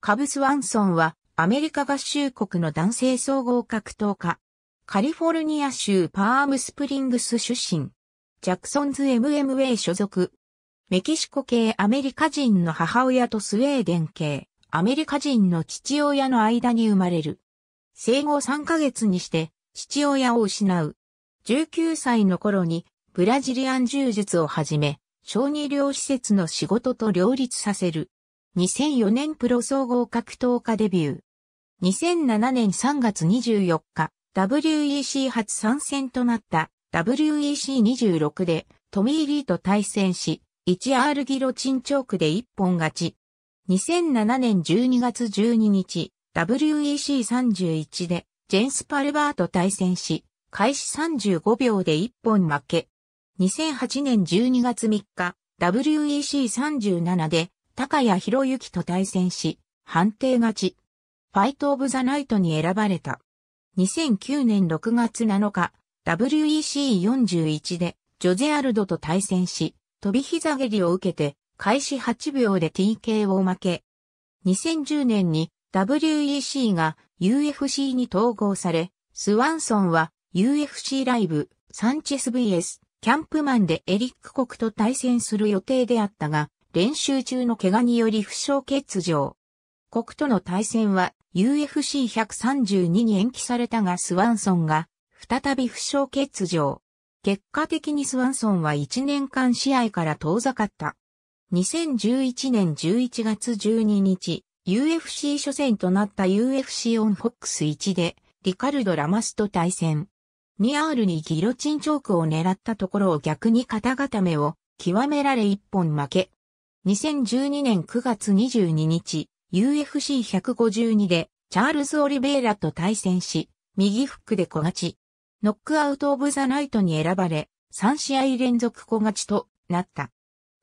カブ・スワンソンはアメリカ合衆国の男性総合格闘家。カリフォルニア州パームスプリングス出身。ジャクソンズ MMA 所属。メキシコ系アメリカ人の母親とスウェーデン系アメリカ人の父親の間に生まれる。生後3ヶ月にして父親を失う。19歳の頃にブラジリアン柔術をはじめ、小児療施設の仕事と両立させる。2004年プロ総合格闘家デビュー。2007年3月24日、WEC 初参戦となった WEC26 でトミー・リーと対戦し、1R ギロチンチョークで一本勝ち。2007年12月12日、WEC31 でジェンス・パルバーと対戦し、開始35秒で一本負け。2008年12月3日、WEC37 で高谷博之と対戦し、判定勝ち。ファイト・オブ・ザ・ナイトに選ばれた。2009年6月7日、WEC41 でジョゼアルドと対戦し、飛び膝蹴りを受けて、開始8秒で TK を負け。2010年に WEC が UFC に統合され、スワンソンは UFC ライブサンチェス VS キャンプマンでエリック国と対戦する予定であったが、練習中の怪我により負傷欠場。国との対戦は UFC132 に延期されたがスワンソンが再び負傷欠場。結果的にスワンソンは1年間試合から遠ざかった。2011年11月12日、UFC 初戦となった UFC オンフォックス1で、リカルド・ラマスと対戦。2R にギロチンチョークを狙ったところを逆に肩固めを極められ一本負け、2012年9月22日、UFC152 でチャールズ・オリベイラと対戦し、右フックで小勝ち。ノックアウト・オブ・ザ・ナイトに選ばれ、3試合連続小勝ちとなった。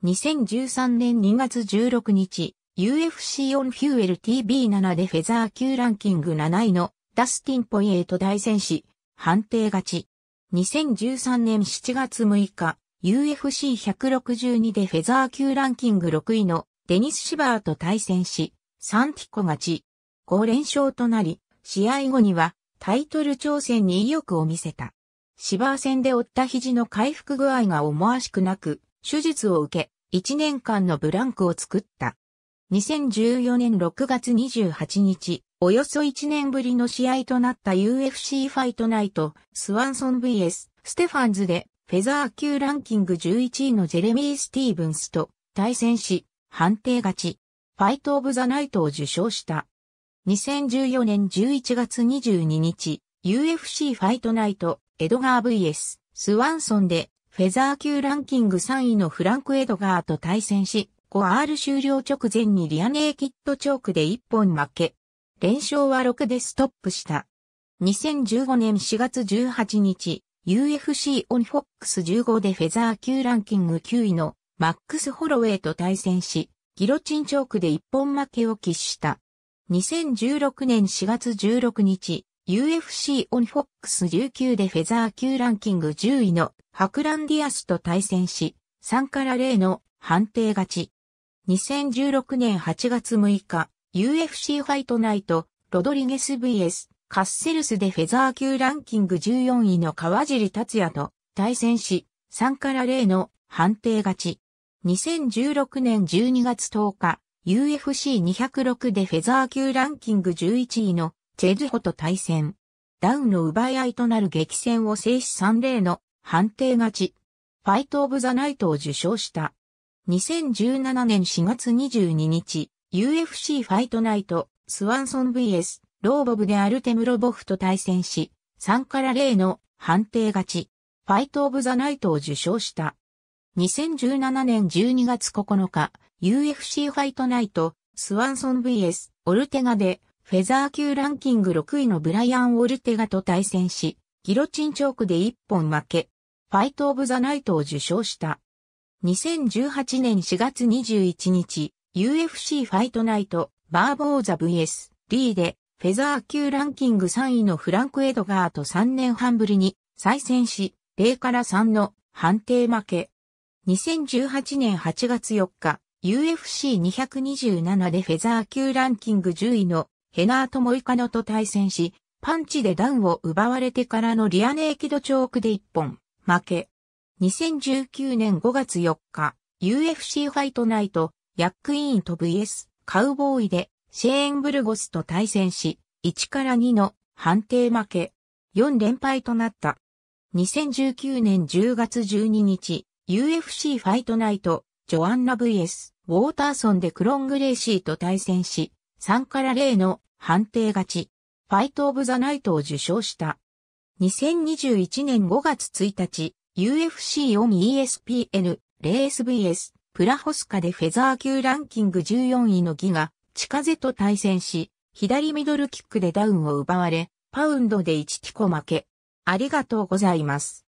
2013年2月16日、UFC オンフューエル TV7 でフェザー級ランキング7位のダスティン・ポイエーと対戦し、判定勝ち。2013年7月6日、UFC162 でフェザー級ランキング6位のデニス・シバーと対戦し、サンティコ勝ち。5連勝となり、試合後にはタイトル挑戦に意欲を見せた。シバー戦で負った肘の回復具合が思わしくなく、手術を受け、1年間のブランクを作った。2014年6月28日、およそ1年ぶりの試合となった UFC ファイトナイト、スワンソン vs ステファンズでフェザー級ランキング11位のジェレミー・スティーブンスと対戦し、判定勝ち、ファイト・オブ・ザ・ナイトを受賞した。2014年11月22日、UFC ファイトナイト、エドガー VS、スワンソンで、フェザー級ランキング3位のフランク・エドガーと対戦し、5R 終了直前にリアネーキッドチョークで1本負け。連勝は6でストップした。2015年4月18日、UFC オンフォックス15でフェザー級ランキング9位のマックス・ホロウェイと対戦し、ギロチンチョークで一本負けを喫した。2016年4月16日、UFC オンフォックス19でフェザー級ランキング10位のハクランディアスと対戦し、3から0の判定勝ち。2016年8月6日、UFC ファイトナイト、ロドリゲス vs カッセルスでフェザー級ランキング14位の川尻達也と対戦し、3から0の判定勝ち。2016年12月10日、UFC206 でフェザー級ランキング11位のチェズホと対戦。ダウンの奪い合いとなる激戦を制し3例の判定勝ち。ファイトオブザナイトを受賞した。2017年4月22日、UFC ファイトナイト、スワンソン vs ローボブでアルテムロボフと対戦し、3から0の判定勝ち、ファイト・オブ・ザ・ナイトを受賞した。2017年12月9日、UFC ファイトナイト、スワンソン VS、オルテガで、フェザー級ランキング6位のブライアン・オルテガと対戦し、ギロチンチョークで1本負け、ファイト・オブ・ザ・ナイトを受賞した。2018年4月21日、UFC ファイトナイト、バーボーザ VS、リーで、フェザー級ランキング3位のフランク・エドガーと3年半ぶりに再戦し、0から3の判定負け。2018年8月4日、UFC227 でフェザー級ランキング10位のヘナート・モイカノと対戦し、パンチでダウンを奪われてからのリアネーキドチョークで1本、負け。2019年5月4日、UFC ファイトナイト、ヤックイーンと VS カウボーイでシェーンブルゴスと対戦し、1から2の判定負け、4連敗となった。2019年10月12日、UFC ファイトナイト、ジョアンナ VS、ウォーターソンでクロングレイシーと対戦し、3から0の判定勝ち、ファイトオブザナイトを受賞した。2021年5月1日、UFC オミ ESPN、レース VS、プラホスカでフェザー級ランキング14位のギガ、近瀬と対戦し、左ミドルキックでダウンを奪われ、パウンドで1ティコ負け。ありがとうございます。